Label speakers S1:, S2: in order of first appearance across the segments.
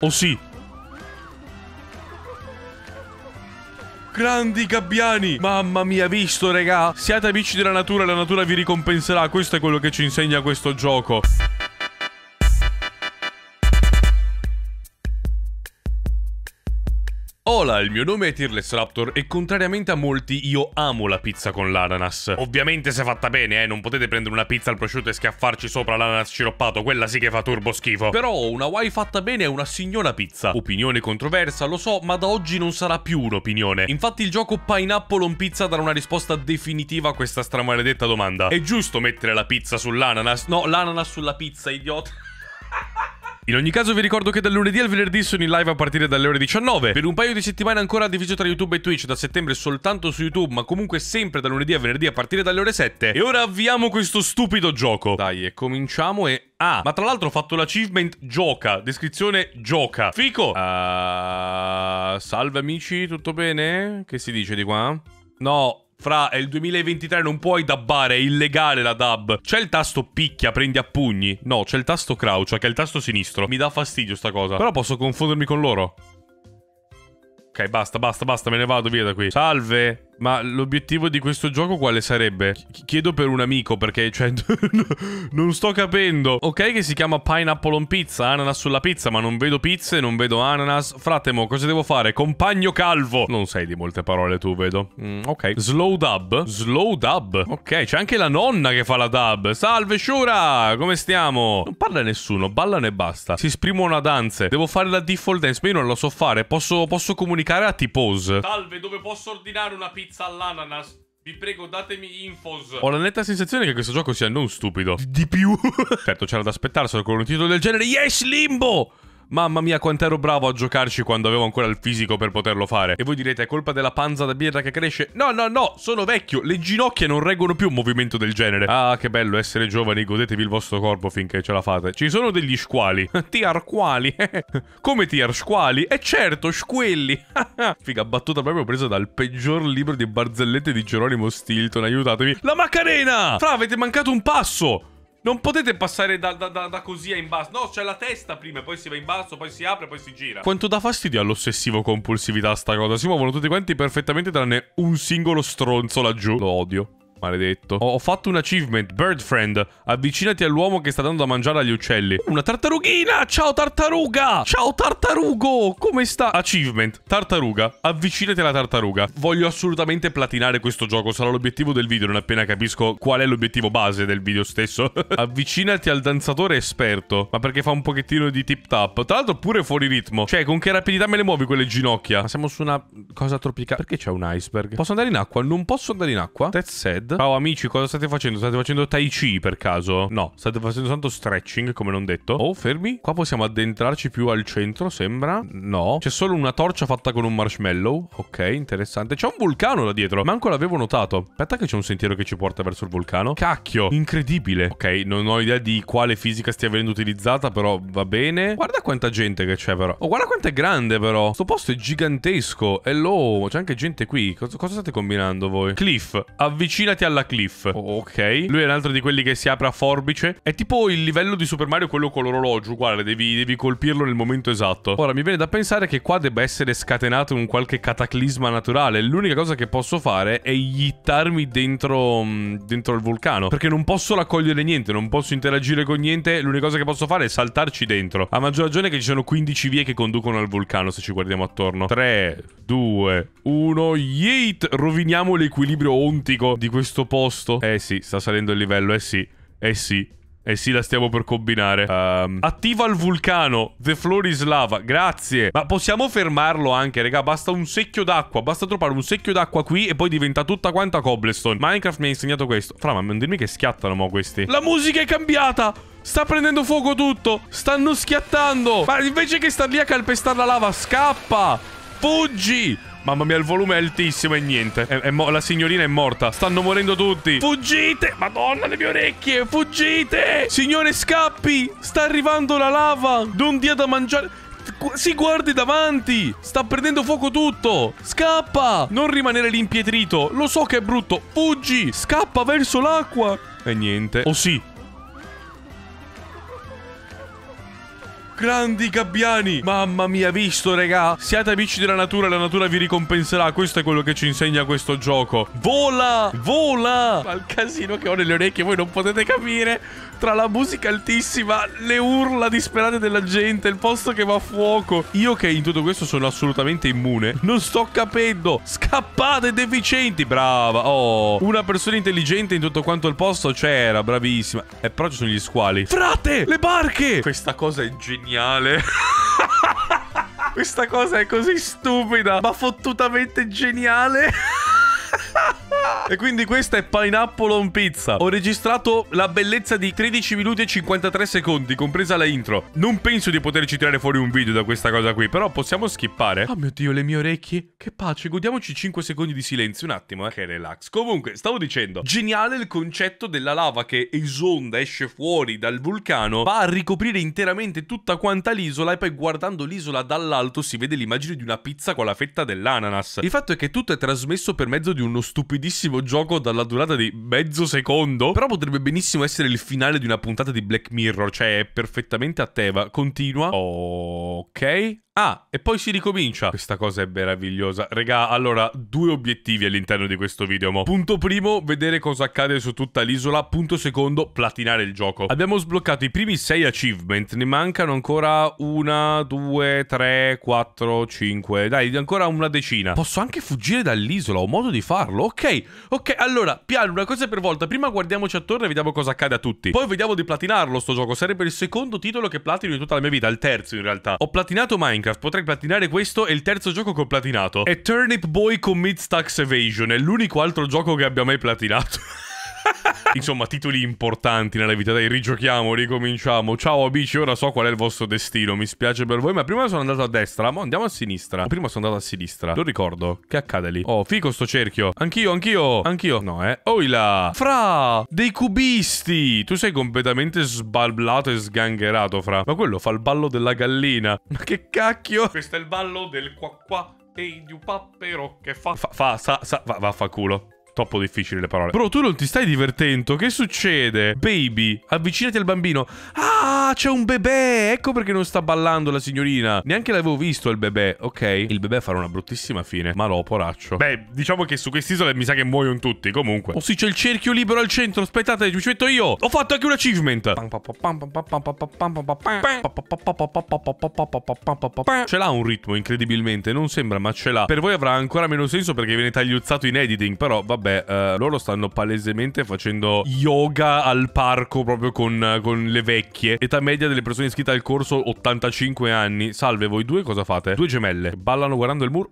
S1: Oh sì Grandi gabbiani Mamma mia visto regà Siate amici della natura la natura vi ricompenserà Questo è quello che ci insegna questo gioco il mio nome è Tearless Raptor e contrariamente a molti io amo la pizza con l'ananas. Ovviamente se fatta bene, eh, non potete prendere una pizza al prosciutto e schiaffarci sopra l'ananas sciroppato, quella sì che fa turbo schifo. Però una Hawaii fatta bene è una signora pizza. Opinione controversa, lo so, ma da oggi non sarà più un'opinione. Infatti il gioco Pineapple on Pizza darà una risposta definitiva a questa stramaledetta domanda. È giusto mettere la pizza sull'ananas? No, l'ananas sulla pizza, idiota. In ogni caso vi ricordo che dal lunedì al venerdì sono in live a partire dalle ore 19. Per un paio di settimane ancora diviso tra YouTube e Twitch, da settembre soltanto su YouTube, ma comunque sempre da lunedì a venerdì a partire dalle ore 7. E ora avviamo questo stupido gioco. Dai, e cominciamo e... Ah, ma tra l'altro ho fatto l'achievement gioca, descrizione gioca. Fico! Uh, salve amici, tutto bene? Che si dice di qua? No, fra il 2023 non puoi dabbare, è illegale la dub. C'è il tasto picchia, prendi a pugni? No, c'è il tasto crouch, che è il tasto sinistro. Mi dà fastidio sta cosa. Però posso confondermi con loro. Ok, basta, basta, basta, me ne vado via da qui. Salve. Ma l'obiettivo di questo gioco quale sarebbe? Chiedo per un amico perché, cioè, non sto capendo. Ok che si chiama Pineapple on Pizza, ananas sulla pizza, ma non vedo pizze, non vedo ananas. Fratemo, cosa devo fare? Compagno calvo! Non sei di molte parole tu, vedo. Mm, ok. Slow dub. Slow dub. Ok, c'è anche la nonna che fa la dub. Salve, Shura! Come stiamo? Non parla nessuno, ballano e basta. Si esprimono a danze. Devo fare la default dance, ma io non lo so fare. Posso, posso comunicare a T-Pose. Salve, dove posso ordinare una pizza? pizza all'ananas. Vi prego, datemi infos. Ho la netta sensazione che questo gioco sia non stupido. Di più. certo, c'era da aspettarselo con un titolo del genere. Yes, Limbo! Mamma mia quanto ero bravo a giocarci quando avevo ancora il fisico per poterlo fare. E voi direte è colpa della panza da birra che cresce? No, no, no, sono vecchio, le ginocchia non reggono più un movimento del genere. Ah, che bello essere giovani, godetevi il vostro corpo finché ce la fate. Ci sono degli squali. Tiar quali? Come tiar squali? E eh certo, squelli. Figa, battuta proprio presa dal peggior libro di barzellette di Geronimo Stilton, aiutatemi. La Macarena! Fra, avete mancato un passo! Non potete passare da, da, da, da così a in basso. No, c'è la testa prima, poi si va in basso, poi si apre, poi si gira. Quanto dà fastidio all'ossessivo compulsività sta cosa? Si muovono tutti quanti perfettamente tranne un singolo stronzo laggiù. Lo odio. Maledetto. Ho, fatto un achievement. Bird friend. Avvicinati all'uomo che sta dando da mangiare agli uccelli. Una tartarughina! Ciao tartaruga! Ciao tartarugo! Come sta? Achievement. Tartaruga. Avvicinati alla tartaruga. Voglio assolutamente platinare questo gioco. Sarà l'obiettivo del video non appena capisco qual è l'obiettivo base del video stesso. Avvicinati al danzatore esperto. Ma perché fa un pochettino di tip tap. Tra l'altro pure fuori ritmo. Cioè, con che rapidità me le muovi quelle ginocchia? Ma siamo su una cosa tropicale. Perché c'è un iceberg? Posso andare in acqua? Non posso andare in acqua? That's sad. Ciao amici, cosa state facendo? State facendo tai chi per caso? No, state facendo tanto stretching, come non detto. Oh, fermi. Qua possiamo addentrarci più al centro, sembra. No. C'è solo una torcia fatta con un marshmallow. Ok, interessante. C'è un vulcano là dietro. Manco l'avevo notato. Aspetta che c'è un sentiero che ci porta verso il vulcano. Cacchio, incredibile. Ok, non ho idea di quale fisica stia venendo utilizzata, però va bene. Guarda quanta gente che c'è però. Oh, guarda quanto è grande però. Sto posto è gigantesco. Hello, c'è anche gente qui. Cosa, cosa state combinando voi? Cliff, avvicina Tirati alla cliff. ok. Lui è un altro di quelli che si apre a forbice. È tipo il livello di Super Mario, quello con l'orologio. Uguale, devi, devi colpirlo nel momento esatto. Ora, mi viene da pensare che qua debba essere scatenato un qualche cataclisma naturale. L'unica cosa che posso fare è gittarmi dentro, mm, dentro il vulcano. Perché non posso raccogliere niente, non posso interagire con niente. L'unica cosa che posso fare è saltarci dentro. A maggior ragione che ci sono 15 vie che conducono al vulcano, se ci guardiamo attorno. 3, 2, 1, yeet! Roviniamo l'equilibrio ontico di questo questo posto? Eh sì, sta salendo il livello, eh sì. Eh sì. Eh sì, la stiamo per combinare. Um, attiva il vulcano. The floor is lava. Grazie. Ma possiamo fermarlo anche, raga. Basta un secchio d'acqua. Basta trovare un secchio d'acqua qui e poi diventa tutta quanta cobblestone. Minecraft mi ha insegnato questo. Fra, ma non dirmi che schiattano mo questi. La musica è cambiata. Sta prendendo fuoco tutto. Stanno schiattando. Ma invece che star lì a calpestare la lava, scappa. Fuggi. Mamma mia, il volume è altissimo e niente. È, è la signorina è morta. Stanno morendo tutti. Fuggite! Madonna, le mie orecchie! Fuggite! Signore, scappi! Sta arrivando la lava! Non dia da mangiare... Si guardi davanti! Sta prendendo fuoco tutto! Scappa! Non rimanere lì impietrito! Lo so che è brutto! Fuggi! Scappa verso l'acqua! E niente. Oh sì, grandi gabbiani. Mamma mia, visto, regà. Siate amici della natura, la natura vi ricompenserà. Questo è quello che ci insegna questo gioco. Vola, vola. Ma il casino che ho nelle orecchie, voi non potete capire. Tra la musica altissima, le urla disperate della gente, il posto che va a fuoco. Io che in tutto questo sono assolutamente immune, non sto capendo. Scappate, deficienti. Brava. Oh, una persona intelligente in tutto quanto il posto c'era, bravissima. Eh, però ci sono gli squali. Frate, le barche. Questa cosa è geniale geniale. Questa cosa è così stupida, ma fottutamente geniale. E quindi questa è Pineapple on Pizza. Ho registrato la bellezza di 13 minuti e 53 secondi, compresa la intro. Non penso di poterci tirare fuori un video da questa cosa qui, però possiamo skippare. Oh mio Dio, le mie orecchie. Che pace, godiamoci 5 secondi di silenzio, un attimo, eh. Che relax. Comunque, stavo dicendo, geniale il concetto della lava che esonda, esce fuori dal vulcano, va a ricoprire interamente tutta quanta l'isola e poi guardando l'isola dall'alto si vede l'immagine di una pizza con la fetta dell'ananas. Il fatto è che tutto è trasmesso per mezzo di uno stupidissimo lunghissimo gioco dalla durata di mezzo secondo, però potrebbe benissimo essere il finale di una puntata di Black Mirror, cioè è perfettamente a teva. Continua. Ok. Ah, e poi si ricomincia. Questa cosa è meravigliosa. Regà, allora, due obiettivi all'interno di questo video, mo. Punto primo, vedere cosa accade su tutta l'isola. Punto secondo, platinare il gioco. Abbiamo sbloccato i primi sei achievement. Ne mancano ancora una, due, tre, quattro, cinque. Dai, ancora una decina. Posso anche fuggire dall'isola, ho modo di farlo. Ok, ok, allora, piano, una cosa per volta. Prima guardiamoci attorno e vediamo cosa accade a tutti. Poi vediamo di platinarlo, sto gioco. Sarebbe il secondo titolo che platino in tutta la mia vita, il terzo in realtà. Ho platinato Minecraft Minecraft. Potrei platinare questo e il terzo gioco che ho platinato. È Turnip Boy Commits Tax Evasion. È l'unico altro gioco che abbia mai platinato. Insomma, titoli importanti nella vita. Dai, rigiochiamo, ricominciamo. Ciao amici, ora so qual è il vostro destino. Mi spiace per voi, ma prima sono andato a destra. Ma andiamo a sinistra. O prima sono andato a sinistra. Lo ricordo. Che accade lì? Oh, fico sto cerchio. Anch'io, anch'io. Anch'io. No, eh. Oila. Oh, fra. Dei cubisti. Tu sei completamente sbalblato e sgangherato, fra. Ma quello fa il ballo della gallina. Ma che cacchio? Questo è il ballo del qua qua. Ehi, di un pappero che fa... Fa, fa, sa, sa, va, va, fa culo troppo difficili le parole. Bro, tu non ti stai divertendo? Che succede? Baby, avvicinati al bambino. Ah, c'è un bebè! Ecco perché non sta ballando la signorina. Neanche l'avevo visto il bebè. Ok, il bebè farà una bruttissima fine. Ma lo, poraccio. Beh, diciamo che su quest'isola mi sa che muoiono tutti, comunque. Oh sì, c'è il cerchio libero al centro. Aspettate, ci metto io. Ho fatto anche un achievement. Ce l'ha un ritmo, incredibilmente. Non sembra, ma ce l'ha. Per voi avrà ancora meno senso perché viene tagliuzzato in editing, però vabbè vabbè, eh, loro stanno palesemente facendo yoga al parco proprio con, con, le vecchie. Età media delle persone iscritte al corso 85 anni. Salve, voi due cosa fate? Due gemelle. Ballano guardando il muro.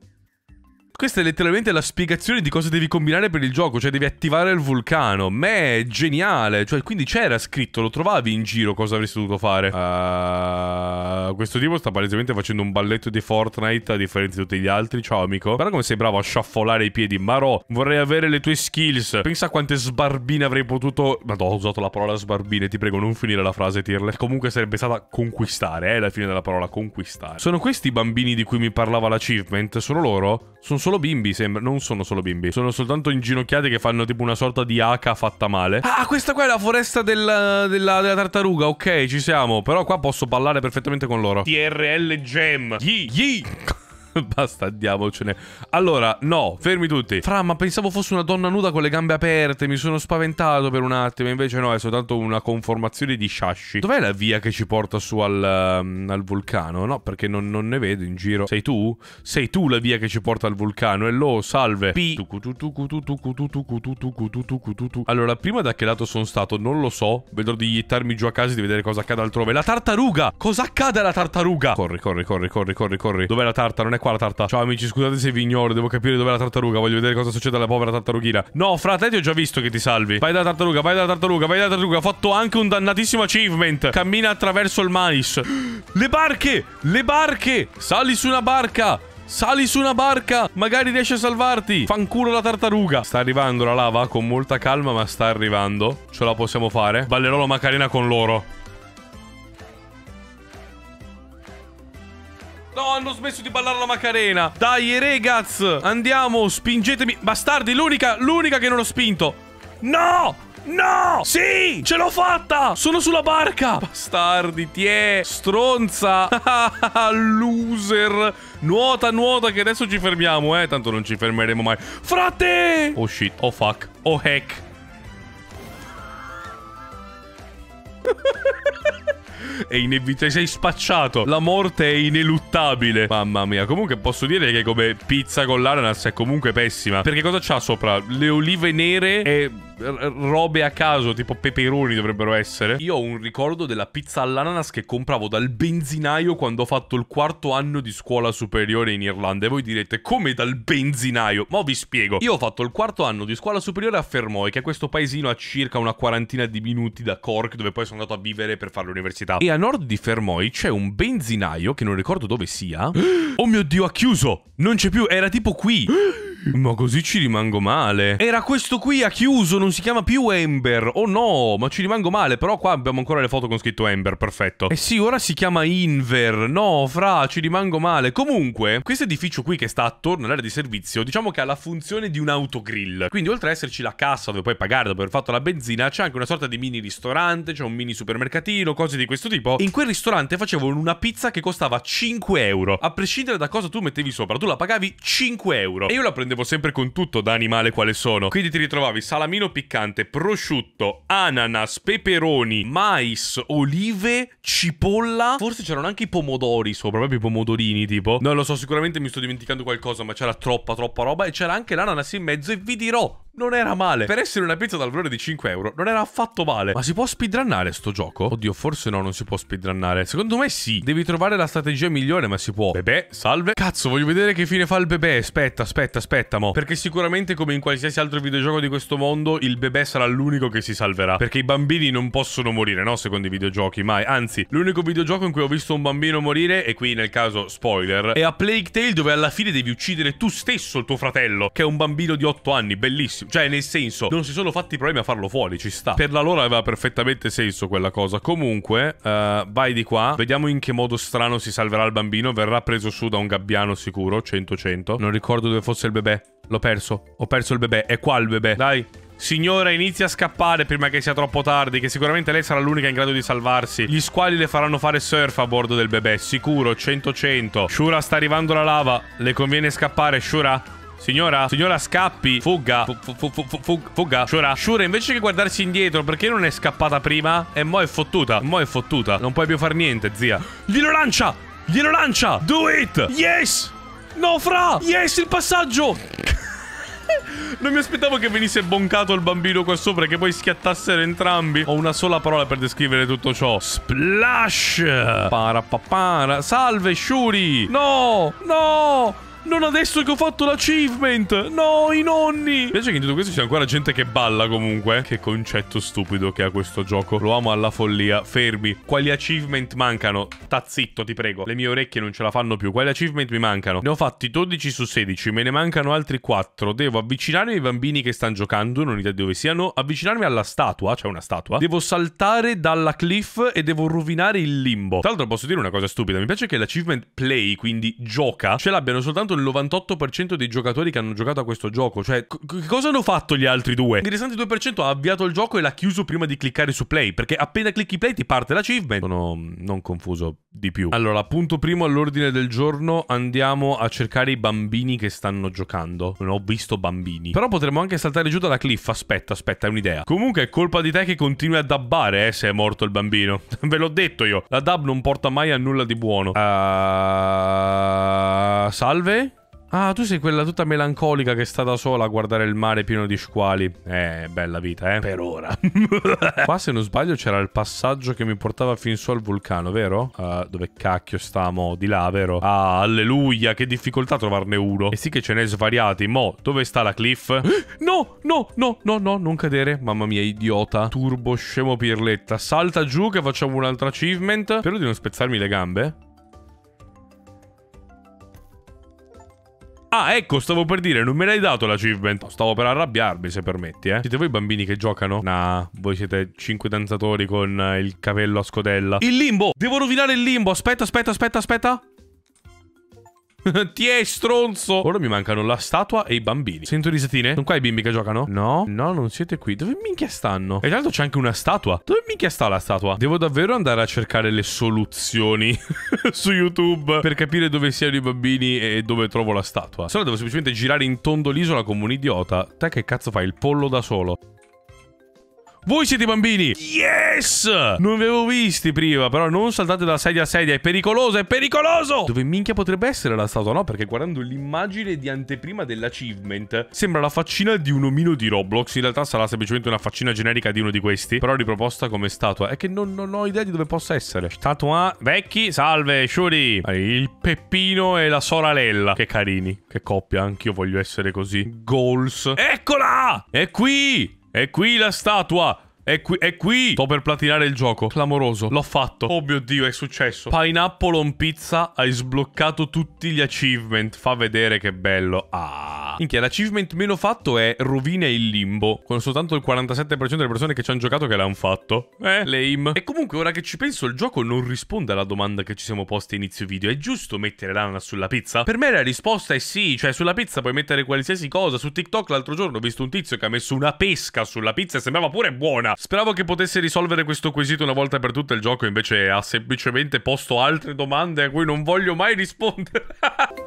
S1: Questa è letteralmente la spiegazione di cosa devi combinare per il gioco, cioè devi attivare il vulcano. Me è geniale, cioè quindi c'era scritto, lo trovavi in giro cosa avresti dovuto fare. Uh, questo tipo sta palesemente facendo un balletto di Fortnite a differenza di tutti gli altri, ciao amico. Guarda come sei bravo a sciaffolare i piedi, Marò, vorrei avere le tue skills. Pensa a quante sbarbine avrei potuto... Madonna, ho usato la parola sbarbine, ti prego non finire la frase Tirle. Comunque sarebbe stata conquistare, eh, la fine della parola conquistare. Sono questi i bambini di cui mi parlava l'achievement? Sono loro? Sono solo bimbi, sembra. Non sono solo bimbi. Sono soltanto inginocchiati che fanno tipo una sorta di H fatta male. Ah, questa qua è la foresta della, della, della tartaruga. Ok, ci siamo. Però qua posso ballare perfettamente con loro. TRL Gem. Yee, yee. Basta, andiamocene. Allora, no, fermi tutti. Fra, ma pensavo fosse una donna nuda con le gambe aperte. Mi sono spaventato per un attimo. Invece no, è soltanto una conformazione di sciasci. Dov'è la via che ci porta su al, um, al vulcano? No, perché non, non, ne vedo in giro. Sei tu? Sei tu la via che ci porta al vulcano. E lo salve. P. Allora, prima da che lato sono stato? Non lo so. Vedrò di gettarmi giù a casa e di vedere cosa accade altrove. La tartaruga! Cosa accade alla tartaruga? Corri, corri, corri, corri, corri, corri. Dov'è la tartaruga? Non è qua la tarta. Ciao amici, scusate se vi ignoro, devo capire dov'è la tartaruga, voglio vedere cosa succede alla povera tartarughina. No, frate, ti ho già visto che ti salvi. Vai dalla tartaruga, vai dalla tartaruga, vai dalla tartaruga. Ho fatto anche un dannatissimo achievement. Cammina attraverso il mais. Le barche! Le barche! Sali su una barca! Sali su una barca, magari riesci a salvarti. Fanculo la tartaruga. Sta arrivando la lava con molta calma, ma sta arrivando. Ce la possiamo fare. Ballerò la Macarena con loro. No, hanno smesso di ballare la Macarena. Dai, regaz. Andiamo, spingetemi. Bastardi, l'unica, l'unica che non ho spinto. No! No! Sì! Ce l'ho fatta! Sono sulla barca! Bastardi, ti è! Stronza! Loser! Nuota, nuota, che adesso ci fermiamo, eh? Tanto non ci fermeremo mai. Frate! Oh shit, oh fuck, oh heck. è inevitabile. Sei spacciato. La morte è ineluttabile. Mamma mia. Comunque posso dire che come pizza con l'ananas è comunque pessima. Perché cosa c'ha sopra? Le olive nere e robe a caso, tipo peperoni dovrebbero essere. Io ho un ricordo della pizza all'ananas che compravo dal benzinaio quando ho fatto il quarto anno di scuola superiore in Irlanda. E voi direte, come dal benzinaio? Ma vi spiego. Io ho fatto il quarto anno di scuola superiore a Fermoy, che è questo paesino a circa una quarantina di minuti da Cork, dove poi sono andato a vivere per fare l'università. E a nord di Fermoy c'è un benzinaio, che non ricordo dove sia. Oh mio Dio, ha chiuso! Non c'è più, era tipo qui! Ma così ci rimango male. Era questo qui, ha chiuso, non si chiama più Ember. Oh no, ma ci rimango male. Però qua abbiamo ancora le foto con scritto Ember, perfetto. Eh sì, ora si chiama Inver. No, fra, ci rimango male. Comunque, questo edificio qui che sta attorno all'area di servizio, diciamo che ha la funzione di un autogrill. Quindi oltre ad esserci la cassa dove puoi pagare dopo aver fatto la benzina, c'è anche una sorta di mini ristorante, c'è un mini supermercatino, cose di questo tipo. In quel ristorante facevano una pizza che costava 5 euro. A prescindere da cosa tu mettevi sopra, tu la pagavi 5 euro. E io la prendevo prendevo sempre con tutto da animale quale sono. Quindi ti ritrovavi salamino piccante, prosciutto, ananas, peperoni, mais, olive, cipolla. Forse c'erano anche i pomodori sopra, proprio i pomodorini tipo. Non lo so, sicuramente mi sto dimenticando qualcosa, ma c'era troppa troppa roba e c'era anche l'ananas in mezzo e vi dirò, non era male. Per essere una pizza dal valore di 5 euro, non era affatto male. Ma si può speedrunnare sto gioco? Oddio, forse no, non si può speedrunnare. Secondo me sì. Devi trovare la strategia migliore, ma si può. Bebè, salve. Cazzo, voglio vedere che fine fa il bebè. Aspetta, aspetta, aspetta aspettamo. Perché sicuramente come in qualsiasi altro videogioco di questo mondo, il bebè sarà l'unico che si salverà. Perché i bambini non possono morire, no? Secondo i videogiochi, mai. Anzi, l'unico videogioco in cui ho visto un bambino morire, e qui nel caso spoiler, è a Plague Tale dove alla fine devi uccidere tu stesso il tuo fratello, che è un bambino di 8 anni, bellissimo. Cioè, nel senso, non si sono fatti problemi a farlo fuori, ci sta. Per la loro aveva perfettamente senso quella cosa. Comunque, uh, vai di qua, vediamo in che modo strano si salverà il bambino. Verrà preso su da un gabbiano sicuro, 100-100. Non ricordo dove fosse il bebè L'ho perso. Ho perso il bebè. È qua il bebè. Dai. Signora, inizia a scappare prima che sia troppo tardi, che sicuramente lei sarà l'unica in grado di salvarsi. Gli squali le faranno fare surf a bordo del bebè, sicuro, 100-100. Shura sta arrivando la lava, le conviene scappare, Shura. Signora, signora, scappi, Fuga. Fuga. Shura, Shura, invece che guardarsi indietro, perché non è scappata prima? E mo' è fottuta, mo' è fottuta, non puoi più far niente, zia. Glielo lancia, glielo lancia, do it, yes! No, Fra! Yes, il passaggio! Non mi aspettavo che venisse boncato il bambino qua sopra e che poi schiattassero entrambi. Ho una sola parola per descrivere tutto ciò. Splash! Para papara. Salve, Shuri! No! No! Non adesso che ho fatto l'achievement! No, i nonni! Mi piace che in tutto questo c'è ancora gente che balla comunque. Che concetto stupido che ha questo gioco. Lo amo alla follia. Fermi. Quali achievement mancano? Sta zitto, ti prego. Le mie orecchie non ce la fanno più. Quali achievement mi mancano? Ne ho fatti 12 su 16. Me ne mancano altri 4. Devo avvicinarmi ai bambini che stanno giocando. Non idea di dove siano. Avvicinarmi alla statua. C'è una statua. Devo saltare dalla cliff e devo rovinare il limbo. Tra l'altro posso dire una cosa stupida. Mi piace che l'achievement play, quindi gioca, ce l'abbiano soltanto il 98% dei giocatori che hanno giocato a questo gioco. Cioè, c- cosa hanno fatto gli altri due? Il restante 2% ha avviato il gioco e l'ha chiuso prima di cliccare su play, perché appena clicchi play ti parte l'achievement. Sono mm, non confuso di più. Allora, punto primo all'ordine del giorno, andiamo a cercare i bambini che stanno giocando. Non ho visto bambini. Però potremmo anche saltare giù dalla cliff. Aspetta, aspetta, è un'idea. Comunque è colpa di te che continui a dabbare, eh, se è morto il bambino. Ve l'ho detto io. La dab non porta mai a nulla di buono. Uh... Salve? Ah, tu sei quella tutta melancolica che sta da sola a guardare il mare pieno di squali. Eh, bella vita, eh. Per ora. Qua, se non sbaglio, c'era il passaggio che mi portava fin su al vulcano, vero? Uh, dove cacchio stiamo? Di là, vero? Ah, alleluia, che difficoltà trovarne uno. E sì che ce n'è svariati. Mo, dove sta la cliff? No, no, no, no, no, non cadere. Mamma mia, idiota. Turbo scemo pirletta. Salta giù che facciamo un altro achievement. Spero di non spezzarmi le gambe. Ah, ecco, stavo per dire, non me l'hai dato l'achievement. Stavo per arrabbiarmi, se permetti, eh. Siete voi bambini che giocano? Nah, voi siete cinque danzatori con il capello a scodella. Il limbo! Devo rovinare il limbo! Aspetta, aspetta, aspetta, aspetta. Ti è stronzo. Ora mi mancano la statua e i bambini. Sento risatine? Sono qua i bimbi che giocano? No, no, non siete qui. Dove minchia stanno? E tra l'altro c'è anche una statua. Dove minchia sta la statua? Devo davvero andare a cercare le soluzioni su YouTube per capire dove siano i bambini e dove trovo la statua. Se no devo semplicemente girare in tondo l'isola come un idiota. Te che cazzo fai? Il pollo da solo. Voi siete bambini. Yes! Non vi avevo visti prima, però non saltate da sedia a sedia. È pericoloso, è pericoloso! Dove minchia potrebbe essere la statua? No, perché guardando l'immagine di anteprima dell'achievement, sembra la faccina di un omino di Roblox. In realtà sarà semplicemente una faccina generica di uno di questi, però riproposta come statua. È che non, non ho idea di dove possa essere. Statua vecchi, salve, Shuri. Il Peppino e la Soralella. Che carini, che coppia, anch'io voglio essere così. Goals. Eccola! È qui! E qui la statua è qui, è qui! Sto per platinare il gioco. Clamoroso. L'ho fatto. Oh mio Dio, è successo. Pineapple on pizza. Hai sbloccato tutti gli achievement. Fa vedere che bello. Ah. Minchia, l'achievement meno fatto è Rovina il Limbo. Con soltanto il 47% delle persone che ci hanno giocato che l'hanno fatto. Eh, lame. E comunque, ora che ci penso, il gioco non risponde alla domanda che ci siamo posti a inizio video. È giusto mettere l'ananas sulla pizza? Per me la risposta è sì. Cioè, sulla pizza puoi mettere qualsiasi cosa. Su TikTok l'altro giorno ho visto un tizio che ha messo una pesca sulla pizza e sembrava pure buona. Speravo che potesse risolvere questo quesito una volta per tutte il gioco, invece ha semplicemente posto altre domande a cui non voglio mai rispondere.